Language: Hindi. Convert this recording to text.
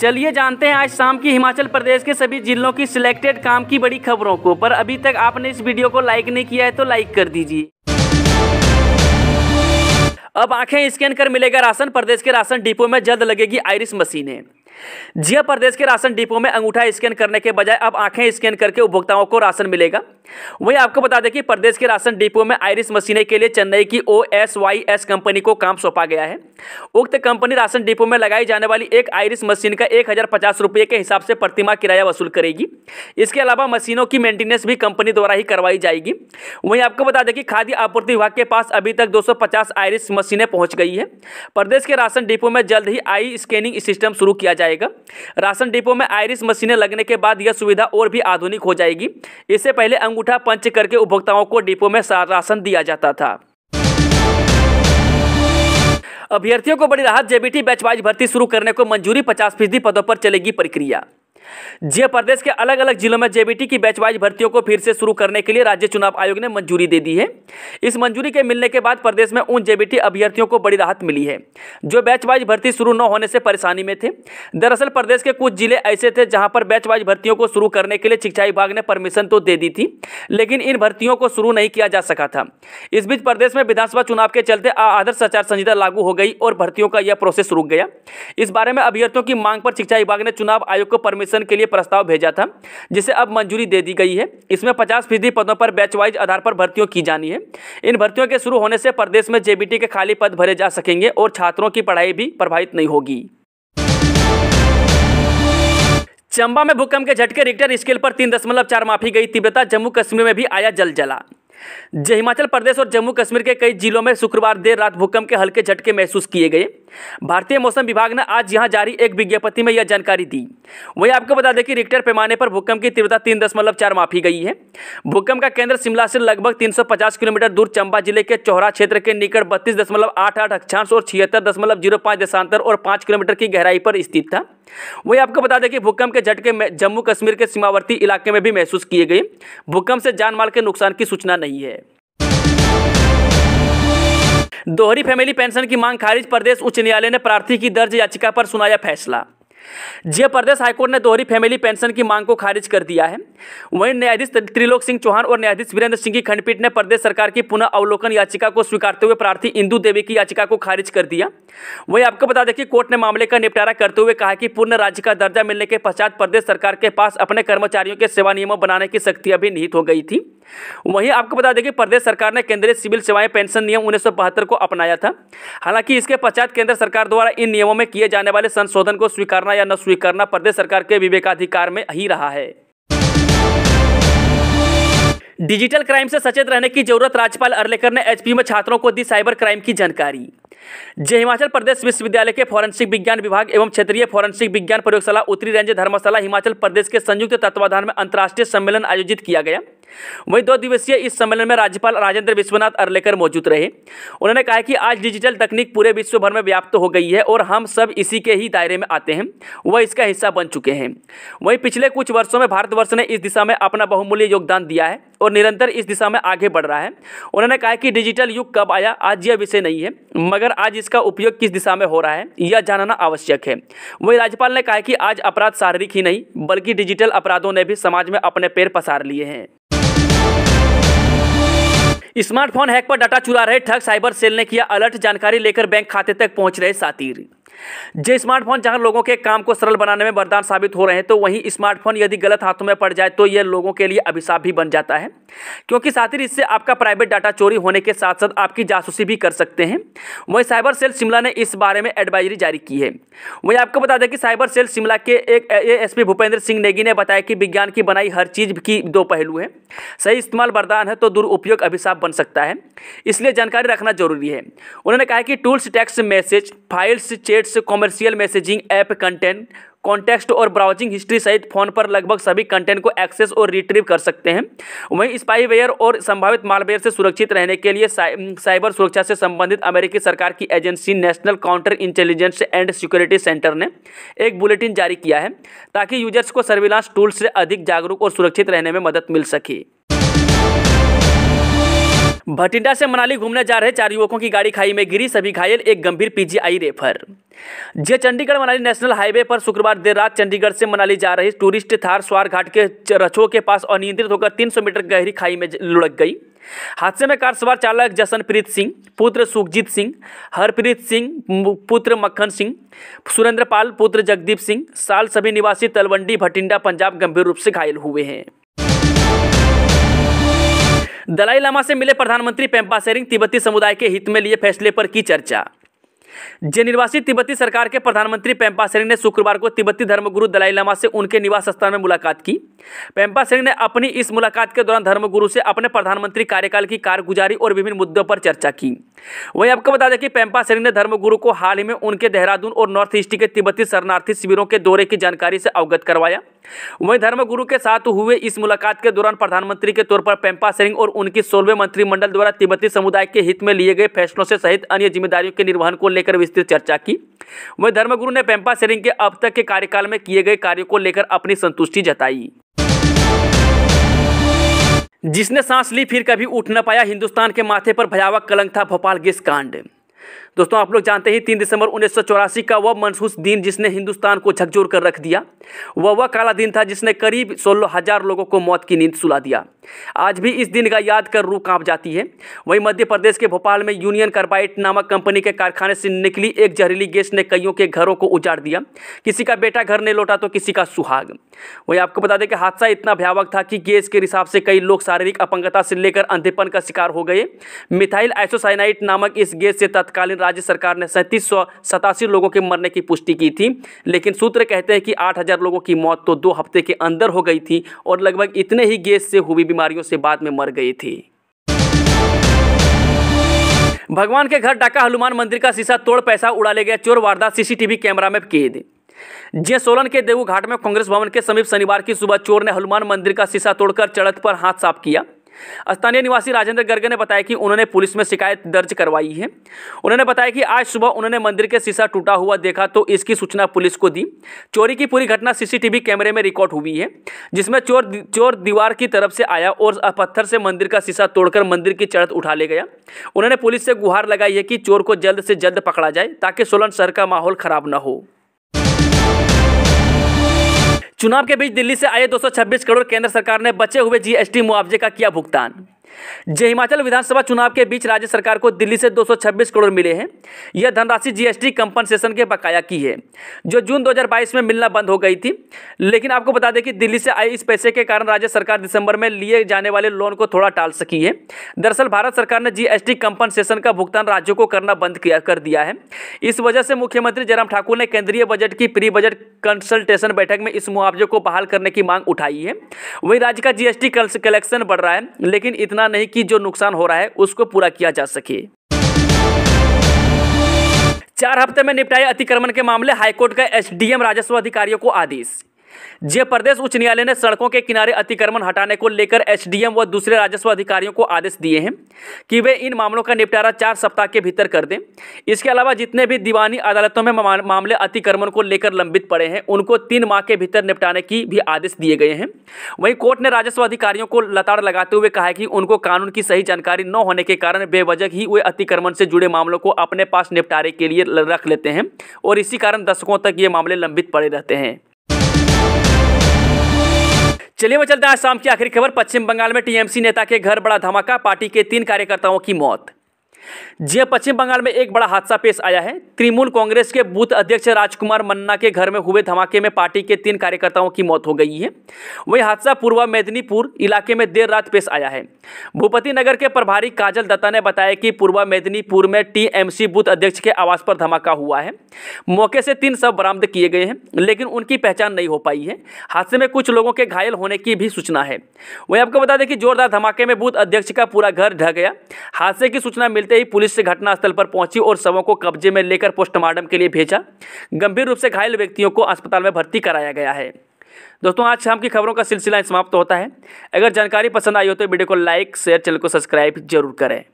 चलिए जानते हैं आज शाम की हिमाचल प्रदेश के सभी जिलों की सिलेक्टेड काम की बड़ी खबरों को पर अभी तक आपने इस वीडियो को लाइक नहीं किया है तो लाइक कर दीजिए अब आंखें स्कैन कर मिलेगा राशन प्रदेश के राशन डिपो में जल्द लगेगी आयरिस मशीनें जिया प्रदेश के राशन डिपो में अंगूठा स्कैन करने के बजाय अब आंखें स्कैन करके उपभोक्ताओं को राशन मिलेगा वहीं आपको बता दें कि प्रदेश के राशन डिपो में आयरिस मशीनें के लिए चेन्नई की O S Y S company को काम सौंपा गया है उक्त कंपनी राशन डिपो में लगाई जाने वाली एक आयरिस मशीन का एक हजार पचास रुपये के हिसाब से प्रतिमा किराया वसूल करेगी इसके अलावा मशीनों की मेंटेनेंस भी कंपनी द्वारा ही करवाई जाएगी वहीं आपको बता दें कि खाद्य आपूर्ति विभाग के पास अभी तक दो आयरिस मशीनें पहुंच गई है प्रदेश के राशन डिपो में जल्द ही आई स्कैनिंग सिस्टम शुरू किया जाएगा जाएगा राशन डिपो में आयरिस मशीनें लगने के बाद यह सुविधा और भी आधुनिक हो जाएगी इससे पहले अंगूठा पंच करके उपभोक्ताओं को डिपो में राशन दिया जाता था अभ्यर्थियों को बड़ी राहत जेबीटी बैचवाइज भर्ती शुरू करने को मंजूरी पचास फीसदी पदों पर चलेगी प्रक्रिया जे प्रदेश के अलग अलग जिलों में जेबीटी की बैचवाइज भर्तियों को फिर से शुरू करने के लिए राज्य चुनाव आयोग ने मंजूरी दे दी है इस मंजूरी के मिलने के बाद प्रदेश में उन जेबीटी अभ्यर्थियों को बड़ी राहत मिली है जो बैचवाइज भर्ती शुरू न होने से परेशानी में थे दरअसल प्रदेश के कुछ जिले ऐसे थे जहां पर बैचवाइज भर्तियों को शुरू करने के लिए शिक्षा विभाग ने परमिशन तो दे दी थी लेकिन इन भर्तियों को शुरू नहीं किया जा सका था इस बीच प्रदेश में विधानसभा चुनाव के चलते आदर्श आचार संहिता लागू हो गई और भर्तियों का यह प्रोसेस रुक गया इस बारे में अभ्यर्थियों की मांग पर शिक्षा विभाग ने चुनाव आयोग को परमिशन आरक्षण के लिए प्रस्ताव भेजा था जिसे अब मंजूरी दे दी गई है इसमें पचास फीसदी पदों पर बैचवाइज आधार पर भर्तियों की जानी है इन भर्तियों के शुरू होने से प्रदेश में जेबीटी के खाली पद भरे जा सकेंगे और छात्रों की पढ़ाई भी प्रभावित नहीं होगी चंबा में भूकंप के झटके रिक्टर स्केल पर तीन दशमलव चार माफी गई तीव्रता जम्मू कश्मीर में भी आया जल जलजला हिमाचल प्रदेश और जम्मू कश्मीर के कई जिलों में शुक्रवार देर रात भूकंप के हल्के झटके महसूस किए गए भारतीय मौसम विभाग ने आज यहां जारी एक विज्ञप्ति में यह जानकारी दी वहीं आपको बता दें कि रिक्टर पैमाने पर भूकंप की तीव्रता तीन दशमलव चार माफी गई है भूकंप का केंद्र शिमला से लगभग 350 किलोमीटर दूर चंबा जिले के चौहरा क्षेत्र के निकट बत्तीस दशमलव आठ आठ अक्षांश और छिहत्तर दशमलव जीरो पाँच देशांतर और पाँच किलोमीटर की गहराई पर स्थित था वही आपको बता दें कि भूकंप के झटके जम्मू कश्मीर के सीमावर्ती इलाके में भी महसूस किए गए भूकंप से जानमाल के नुकसान की सूचना नहीं है दोहरी फैमिली पेंशन की मांग खारिज प्रदेश उच्च न्यायालय ने प्रार्थी की दर्ज याचिका पर सुनाया फैसला जय प्रदेश हाईकोर्ट ने दोहरी फैमिली पेंशन की मांग को खारिज कर दिया है वहीं न्यायाधीश त्रिलोक सिंह चौहान और न्यायाधीश वीरेंद्र सिंह की खंडपीठ ने प्रदेश सरकार की पुनः अवलोकन याचिका को स्वीकारते हुए प्रार्थी इंदू देवी की याचिका को खारिज कर दिया वहीं आपको बता दें कि कोर्ट ने मामले का निपटारा करते हुए कहा कि पूर्ण राज्य का दर्जा मिलने के पश्चात प्रदेश सरकार के पास अपने कर्मचारियों के सेवा नियमों बनाने की शक्ति अभी निहित हो गई थी वहीं आपको बता दें कि प्रदेश सरकार ने केंद्रीय सिविल सेवाएं पेंशन नियम उन्नीस को अपनाया था हालांकि इसके पश्चात केंद्र सरकार द्वारा इन नियमों में किए जाने वाले संशोधन को स्वीकारना करना या न स्वीकारना प्रदेश सरकार के विवेकाधिकार में ही रहा है डिजिटल क्राइम से सचेत रहने की जरूरत राज्यपाल अर्लेकर ने एचपी में छात्रों को दी साइबर क्राइम की जानकारी जय हिमाचल प्रदेश विश्वविद्यालय के फॉरेंसिक विज्ञान विभाग एवं क्षेत्रीय फॉरेंसिक विज्ञान प्रयोगशाला उत्तरी रेंज धर्मशाला हिमाचल प्रदेश के संयुक्त तत्वाधान में अंतर्राष्ट्रीय सम्मेलन आयोजित किया गया वहीं दो दिवसीय इस सम्मेलन में राज्यपाल राजेंद्र विश्वनाथ अर्लेकर मौजूद रहे उन्होंने कहा कि आज डिजिटल तकनीक पूरे विश्व भर में व्याप्त हो गई है और हम सब इसी के ही दायरे में आते हैं वह इसका हिस्सा बन चुके हैं वहीं पिछले कुछ वर्षों में भारतवर्ष ने इस दिशा में अपना बहुमूल्य योगदान दिया है और निरंतर इस दिशा में आगे बढ़ रहा है उन्होंने कहा कि डिजिटल युग कब आया आज यह विषय नहीं है मगर आज इसका उपयोग किस दिशा में हो रहा है यह जानना आवश्यक है वहीं राज्यपाल ने कहा कि आज अपराध शारीरिक ही नहीं बल्कि डिजिटल अपराधों ने भी समाज में अपने पैर पसार लिए हैं स्मार्टफोन हैक पर डाटा चुरा रहे ठग साइबर सेल ने किया अलर्ट जानकारी लेकर बैंक खाते तक पहुंच रहे सातिर जो स्मार्टफोन जहां लोगों के काम को सरल बनाने में वरदान साबित हो रहे हैं तो वहीं स्मार्टफोन यदि गलत हाथों में पड़ जाए तो यह लोगों के लिए अभिशाप भी बन जाता है क्योंकि साथ ही इससे आपका प्राइवेट डाटा चोरी होने के साथ साथ आपकी जासूसी भी कर सकते हैं वहीं साइबर सेल शिमला ने इस बारे में एडवाइजरी जारी की है वहीं आपको बता दें कि साइबर सेल शिमला के एक एस भूपेंद्र सिंह नेगी ने बताया कि विज्ञान की बनाई हर चीज की दो पहलू है सही इस्तेमाल वरदान है तो दुरुपयोग अभिशाप बन सकता है इसलिए जानकारी रखना जरूरी है उन्होंने कहा कि tools text message files chat updates commercial messaging app content context और ब्राउजिंग हिस्ट्री सहित फोन पर लगभग सभी कंटेंट को एक्सेस और रिट्रीव कर सकते हैं वहीं स्पाईवेयर और संभावित मालवेयर से सुरक्षित रहने के लिए साइबर सुरक्षा से संबंधित अमेरिकी सरकार की agency National Counter Intelligence and Security Center ने एक बुलेटिन जारी किया है ताकि यूजर्स को सर्विलांस टूल से अधिक जागरूक और सुरक्षित रहने में मदद मिल सके भटिंडा से मनाली घूमने जा रहे चार युवकों की गाड़ी खाई में गिरी सभी घायल एक गंभीर पीजीआई रेफर जे चंडीगढ़ मनाली नेशनल हाईवे पर शुक्रवार देर रात चंडीगढ़ से मनाली जा रही टूरिस्ट थार स्वार घाट के रछो के पास अनियंत्रित होकर 300 मीटर गहरी खाई में लुढ़क गई हादसे में कार सवार चालक जसनप्रीत सिंह पुत्र सुखजीत सिंह हरप्रीत सिंह पुत्र मक्खन सिंह सुरेंद्र पाल पुत्र जगदीप सिंह साल सभी निवासी तलवंडी भटिंडा पंजाब गंभीर रूप से घायल हुए हैं दलाई लामा से मिले प्रधानमंत्री पेम्पा सेरिंग तिब्बती समुदाय के हित में लिए फैसले पर की चर्चा जे निर्वासित तिब्बती सरकार के प्रधानमंत्री पेम्पा सेरिंग ने शुक्रवार को तिब्बती धर्मगुरु दलाई लामा से उनके निवास स्थान में मुलाकात की पेम्पा सेरिंग ने अपनी इस मुलाकात के दौरान धर्मगुरु से अपने प्रधानमंत्री कार्यकाल की कारगुजारी और विभिन्न मुद्दों पर चर्चा की वहीं आपको बता दें कि पेम्पा सेरिंग ने धर्मगुरु को हाल ही में उनके देहरादून और नॉर्थ ईस्ट के तिब्बती शरणार्थी शिविरों के दौरे की जानकारी से अवगत करवाया वहीं धर्मगुरु के साथ हुए इस मुलाकात के दौरान प्रधानमंत्री के तौर पर पेम्पा सेरिंग और उनकी सोलवे मंत्रिमंडल द्वारा तिब्बती समुदाय के हित में लिए गए फैसलों से सहित अन्य जिम्मेदारियों के निर्वहन को लेकर लेकर विस्तृत चर्चा की वहीं धर्मगुरु ने पेम्पा सेरिंग के अब तक के कार्यकाल में किए गए कार्यों को लेकर अपनी संतुष्टि जताई जिसने सांस ली फिर कभी उठ न पाया हिंदुस्तान के माथे पर भयावह कलंक था भोपाल गैस कांड दोस्तों आप लोग जानते ही तीन दिसंबर उन्नीस का वह मनसूस दिन जिसने हिंदुस्तान को झकझोर कर रख दिया वह वह काला दिन था जिसने करीब सोलह हजार लोगों को मौत की नींद सुला दिया आज भी इस दिन का याद कर रूह कांप जाती है वहीं मध्य प्रदेश के भोपाल में यूनियन कार्बाइट नामक कंपनी के कारखाने से निकली एक जहरीली गैस ने कईयों के घरों को उजाड़ दिया किसी का बेटा घर नहीं लौटा तो किसी का सुहाग वहीं आपको बता दें कि हादसा इतना भयावक था कि गैस के हिसाब से कई लोग शारीरिक अपंगता से लेकर अंधेपन का शिकार हो गए मिथाइल आइसोसाइनाइट नामक इस गैस से तत्कालीन राज्य सरकार ने सैंतीस लोगों के मरने की पुष्टि की थी लेकिन सूत्र कहते हैं कि 8000 लोगों की मौत तो दो हफ्ते के अंदर हो गई थी और लगभग इतने ही गैस से हुई बीमारियों से बाद में मर गई थी भगवान के घर डाका हनुमान मंदिर का शीशा तोड़ पैसा उड़ा ले गया चोर वारदात सीसीटीवी कैमरा में कैद जे सोलन के देवघाट में कांग्रेस भवन के समीप शनिवार की सुबह चोर ने हनुमान मंदिर का शीशा तोड़कर चढ़त पर हाथ साफ किया स्थानीय निवासी राजेंद्र गर्ग ने बताया कि उन्होंने पुलिस में शिकायत दर्ज करवाई है उन्होंने बताया कि आज सुबह उन्होंने मंदिर के शीशा टूटा हुआ देखा तो इसकी सूचना पुलिस को दी चोरी की पूरी घटना सीसीटीवी कैमरे में रिकॉर्ड हुई है जिसमें चोर चोर दीवार की तरफ से आया और पत्थर से मंदिर का शीशा तोड़कर मंदिर की चढ़त उठा ले गया उन्होंने पुलिस से गुहार लगाई है कि चोर को जल्द से जल्द पकड़ा जाए ताकि सोलन शहर का माहौल खराब न हो चुनाव के बीच दिल्ली से आए 226 करोड़ केंद्र सरकार ने बचे हुए जीएसटी मुआवजे का किया भुगतान जय हिमाचल विधानसभा चुनाव के बीच राज्य सरकार को दिल्ली से 226 करोड़ मिले हैं यह धनराशि जीएसटी कंपनसेशन के बकाया की है जो जून 2022 में मिलना बंद हो गई थी लेकिन आपको बता दें कि दिल्ली से आए इस पैसे के कारण राज्य सरकार दिसंबर में लिए जाने वाले लोन को थोड़ा टाल सकी है दरअसल भारत सरकार ने जीएसटी कंपनसेशन का भुगतान राज्यों को करना बंद किया कर दिया है इस वजह से मुख्यमंत्री जयराम ठाकुर ने केंद्रीय बजट की प्री बजट कंसल्टेशन बैठक में इस मुआवजे को बहाल करने की मांग उठाई है वहीं राज्य का जीएसटी कलेक्शन बढ़ रहा है लेकिन इतना इतना नहीं कि जो नुकसान हो रहा है उसको पूरा किया जा सके चार हफ्ते में निपटाए अतिक्रमण के मामले हाईकोर्ट का एसडीएम राजस्व अधिकारियों को आदेश जय प्रदेश उच्च न्यायालय ने सड़कों के किनारे अतिक्रमण हटाने को लेकर एसडीएम व दूसरे राजस्व अधिकारियों को आदेश दिए हैं कि वे इन मामलों का निपटारा चार सप्ताह के भीतर कर दें इसके अलावा जितने भी दीवानी अदालतों में मामले अतिक्रमण को लेकर लंबित पड़े हैं उनको तीन माह के भीतर निपटाने की भी आदेश दिए गए हैं वहीं कोर्ट ने राजस्व अधिकारियों को लताड़ लगाते हुए कहा कि उनको कानून की सही जानकारी न होने के कारण बेवजह ही वे अतिक्रमण से जुड़े मामलों को अपने पास निपटारे के लिए रख लेते हैं और इसी कारण दशकों तक ये मामले लंबित पड़े रहते हैं चलिए मैं चलते हैं आज शाम की आखिरी खबर पश्चिम बंगाल में टीएमसी नेता के घर बड़ा धमाका पार्टी के तीन कार्यकर्ताओं की मौत जी पश्चिम बंगाल में एक बड़ा हादसा पेश आया है तृणमूल कांग्रेस के बूथ अध्यक्ष राजकुमार मन्ना के घर में हुए धमाके में पार्टी के तीन कार्यकर्ताओं की मौत हो गई है वही हादसा पूर्वा मेदिनीपुर इलाके में देर रात पेश आया है भूपति नगर के प्रभारी काजल दत्ता ने बताया कि पूर्वा मेदिनीपुर में टीएमसी बूथ अध्यक्ष के आवास पर धमाका हुआ है मौके से तीन शव बरामद किए गए हैं लेकिन उनकी पहचान नहीं हो पाई है हादसे में कुछ लोगों के घायल होने की भी सूचना है वही आपको बता दें कि जोरदार धमाके में बूथ अध्यक्ष का पूरा घर ढह गया हादसे की सूचना मिलते मिलते ही पुलिस घटनास्थल पर पहुंची और शवों को कब्जे में लेकर पोस्टमार्टम के लिए भेजा गंभीर रूप से घायल व्यक्तियों को अस्पताल में भर्ती कराया गया है दोस्तों आज शाम की खबरों का सिलसिला समाप्त तो होता है अगर जानकारी पसंद आई हो तो वीडियो को लाइक शेयर चैनल को सब्सक्राइब जरूर करें